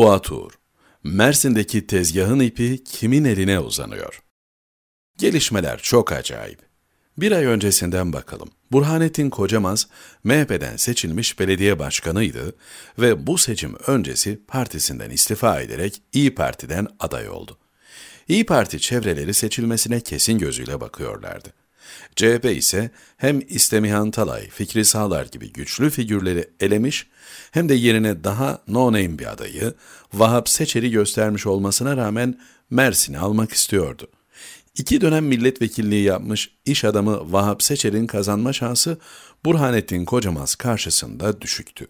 Fuat Uğur, Mersin'deki tezgahın ipi kimin eline uzanıyor? Gelişmeler çok acayip. Bir ay öncesinden bakalım. Burhanettin Kocamaz, MHP'den seçilmiş belediye başkanıydı ve bu seçim öncesi partisinden istifa ederek İyi Parti'den aday oldu. İyi Parti çevreleri seçilmesine kesin gözüyle bakıyorlardı. CHP ise hem İstemihan Talay, Fikri Sağlar gibi güçlü figürleri elemiş hem de yerine daha no-name bir adayı Vahap Seçer'i göstermiş olmasına rağmen Mersin'i almak istiyordu. İki dönem milletvekilliği yapmış iş adamı Vahap Seçer'in kazanma şansı Burhanettin Kocamaz karşısında düşüktü.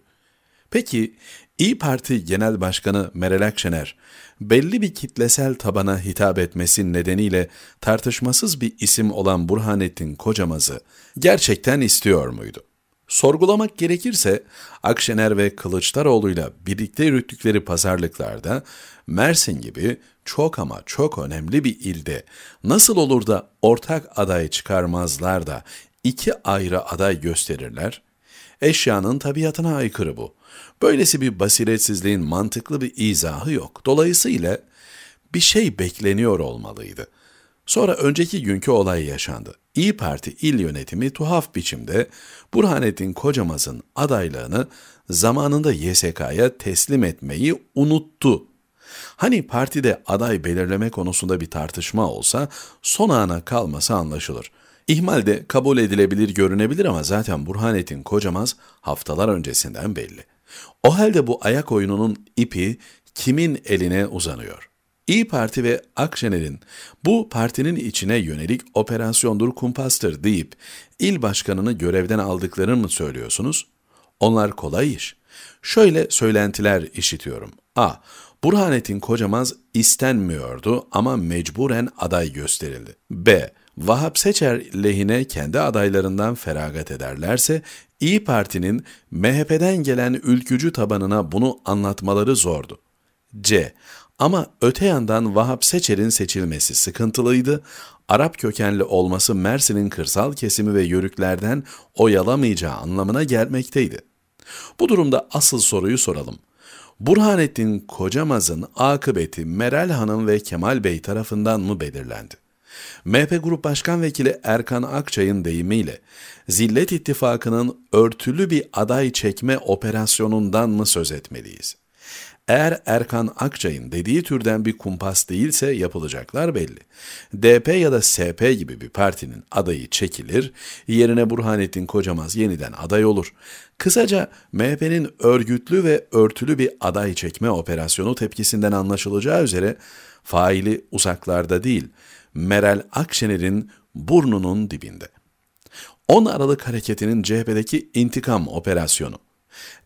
Peki İyi Parti Genel Başkanı Meral Akşener belli bir kitlesel tabana hitap etmesi nedeniyle tartışmasız bir isim olan Burhanettin Kocamaz'ı gerçekten istiyor muydu? Sorgulamak gerekirse Akşener ve Kılıçdaroğlu ile birlikte yürüttükleri pazarlıklarda Mersin gibi çok ama çok önemli bir ilde nasıl olur da ortak aday çıkarmazlar da iki ayrı aday gösterirler? Eşyanın tabiatına aykırı bu. Böylesi bir basiretsizliğin mantıklı bir izahı yok. Dolayısıyla bir şey bekleniyor olmalıydı. Sonra önceki günkü olay yaşandı. İyi Parti il yönetimi tuhaf biçimde Burhanettin Kocamaz'ın adaylığını zamanında YSK'ya teslim etmeyi unuttu. Hani partide aday belirleme konusunda bir tartışma olsa son ana kalması anlaşılır. İhmal de kabul edilebilir görünebilir ama zaten Burhanettin Kocamaz haftalar öncesinden belli. O halde bu ayak oyununun ipi kimin eline uzanıyor? İyi Parti ve Akşener'in bu partinin içine yönelik operasyondur kumpastır deyip il başkanını görevden aldıklarını mı söylüyorsunuz? Onlar kolay iş. Şöyle söylentiler işitiyorum. A. Burhanettin Kocamaz istenmiyordu ama mecburen aday gösterildi. B. Vahap Seçer lehine kendi adaylarından feragat ederlerse İyi Parti'nin MHP'den gelen ülkücü tabanına bunu anlatmaları zordu. C. Ama öte yandan Vahap Seçer'in seçilmesi sıkıntılıydı. Arap kökenli olması Mersin'in kırsal kesimi ve yörüklerden oyalamayacağı anlamına gelmekteydi. Bu durumda asıl soruyu soralım. Burhanettin Kocamaz'ın akıbeti Meral Hanım ve Kemal Bey tarafından mı belirlendi? MHP Grup Başkan Vekili Erkan Akçay'ın deyimiyle Zillet İttifakı'nın örtülü bir aday çekme operasyonundan mı söz etmeliyiz? Eğer Erkan Akçay'ın dediği türden bir kumpas değilse yapılacaklar belli. DP ya da SP gibi bir partinin adayı çekilir, yerine Burhanettin Kocamaz yeniden aday olur. Kısaca MHP'nin örgütlü ve örtülü bir aday çekme operasyonu tepkisinden anlaşılacağı üzere faili uzaklarda değil, Meral Akşener'in burnunun dibinde. 10 Aralık hareketinin CHP'deki intikam operasyonu.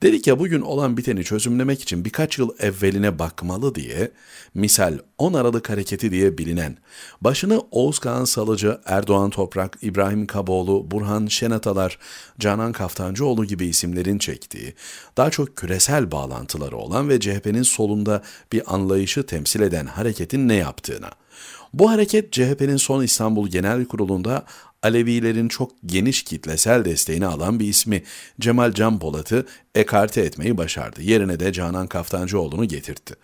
Dedik ya bugün olan biteni çözümlemek için birkaç yıl evveline bakmalı diye, misal 10 Aralık hareketi diye bilinen, başını Oğuzkan Salıcı, Erdoğan Toprak, İbrahim Kaboğlu, Burhan Şenatalar, Canan Kaftancıoğlu gibi isimlerin çektiği, daha çok küresel bağlantıları olan ve CHP'nin solunda bir anlayışı temsil eden hareketin ne yaptığına, bu hareket CHP'nin son İstanbul Genel Kurulu'nda Alevilerin çok geniş kitlesel desteğini alan bir ismi Cemal Can Polat'ı ekarte etmeyi başardı. Yerine de Canan Kaftancıoğlu'nu getirtti.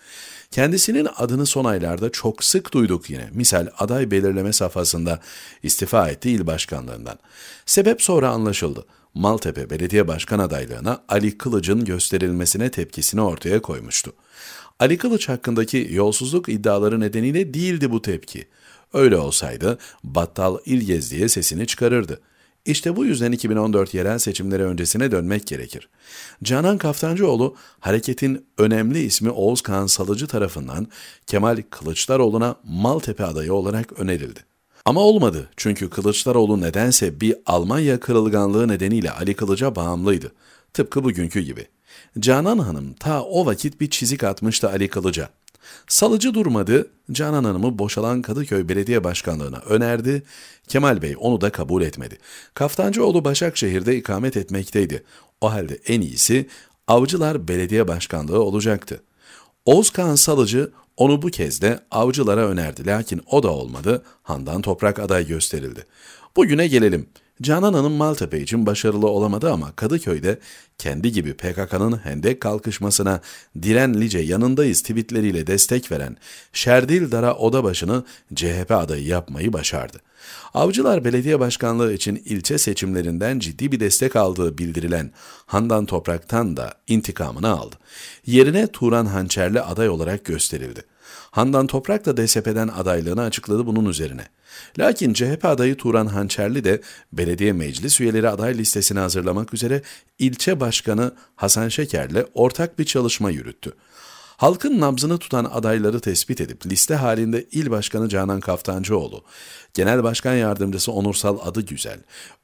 Kendisinin adını son aylarda çok sık duyduk yine. Misal aday belirleme safhasında istifa etti il başkanlığından. Sebep sonra anlaşıldı. Maltepe Belediye Başkan adaylığına Ali Kılıç'ın gösterilmesine tepkisini ortaya koymuştu. Ali Kılıç hakkındaki yolsuzluk iddiaları nedeniyle değildi bu tepki. Öyle olsaydı Battal İlgez diye sesini çıkarırdı. İşte bu yüzden 2014 yerel seçimleri öncesine dönmek gerekir. Canan Kaftancıoğlu, hareketin önemli ismi Oğuz Kağan Salıcı tarafından Kemal Kılıçdaroğlu'na Maltepe adayı olarak önerildi. Ama olmadı çünkü Kılıçdaroğlu nedense bir Almanya kırılganlığı nedeniyle Ali Kılıç'a bağımlıydı. Tıpkı bugünkü gibi. Canan Hanım ta o vakit bir çizik atmıştı Ali Kılıca. Salıcı durmadı, Canan Hanım'ı boşalan Kadıköy Belediye Başkanlığı'na önerdi. Kemal Bey onu da kabul etmedi. Kaftancıoğlu Başakşehir'de ikamet etmekteydi. O halde en iyisi Avcılar Belediye Başkanlığı olacaktı. Ozkan Salıcı onu bu kez de avcılara önerdi lakin o da olmadı. Handan Toprak aday gösterildi. Bugüne gelelim. Canan Hanım Maltepe için başarılı olamadı ama Kadıköy'de kendi gibi PKK'nın hendek kalkışmasına direnlice yanındayız tweetleriyle destek veren Şerdil Dara Odabaşı'nı CHP adayı yapmayı başardı. Avcılar Belediye Başkanlığı için ilçe seçimlerinden ciddi bir destek aldığı bildirilen Handan Toprak'tan da intikamını aldı. Yerine Turan Hançerli aday olarak gösterildi. Handan Toprak da DSP'den adaylığını açıkladı bunun üzerine. Lakin CHP adayı Turan Hançerli de belediye meclis üyeleri aday listesini hazırlamak üzere ilçe başkanı Hasan Şeker'le ortak bir çalışma yürüttü. Halkın nabzını tutan adayları tespit edip liste halinde il başkanı Canan Kaftancıoğlu, genel başkan yardımcısı Onursal Adı Güzel,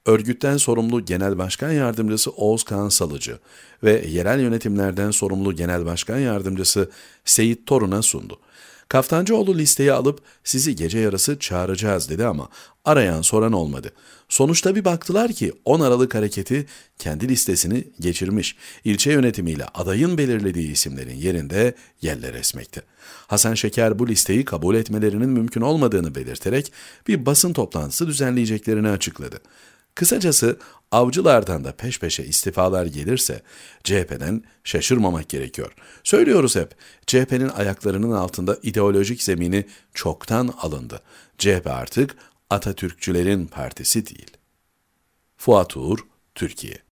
örgütten sorumlu genel başkan yardımcısı Oğuz Kağan Salıcı ve yerel yönetimlerden sorumlu genel başkan yardımcısı Seyit Torun'a sundu. Kaftancıoğlu listeyi alıp sizi gece yarısı çağıracağız dedi ama arayan soran olmadı. Sonuçta bir baktılar ki 10 Aralık hareketi kendi listesini geçirmiş. İlçe yönetimiyle adayın belirlediği isimlerin yerinde yerler esmekte. Hasan Şeker bu listeyi kabul etmelerinin mümkün olmadığını belirterek bir basın toplantısı düzenleyeceklerini açıkladı. Kısacası avcılardan da peş peşe istifalar gelirse CHP'den şaşırmamak gerekiyor. Söylüyoruz hep CHP'nin ayaklarının altında ideolojik zemini çoktan alındı. CHP artık Atatürkçülerin partisi değil. Fuat Uğur, Türkiye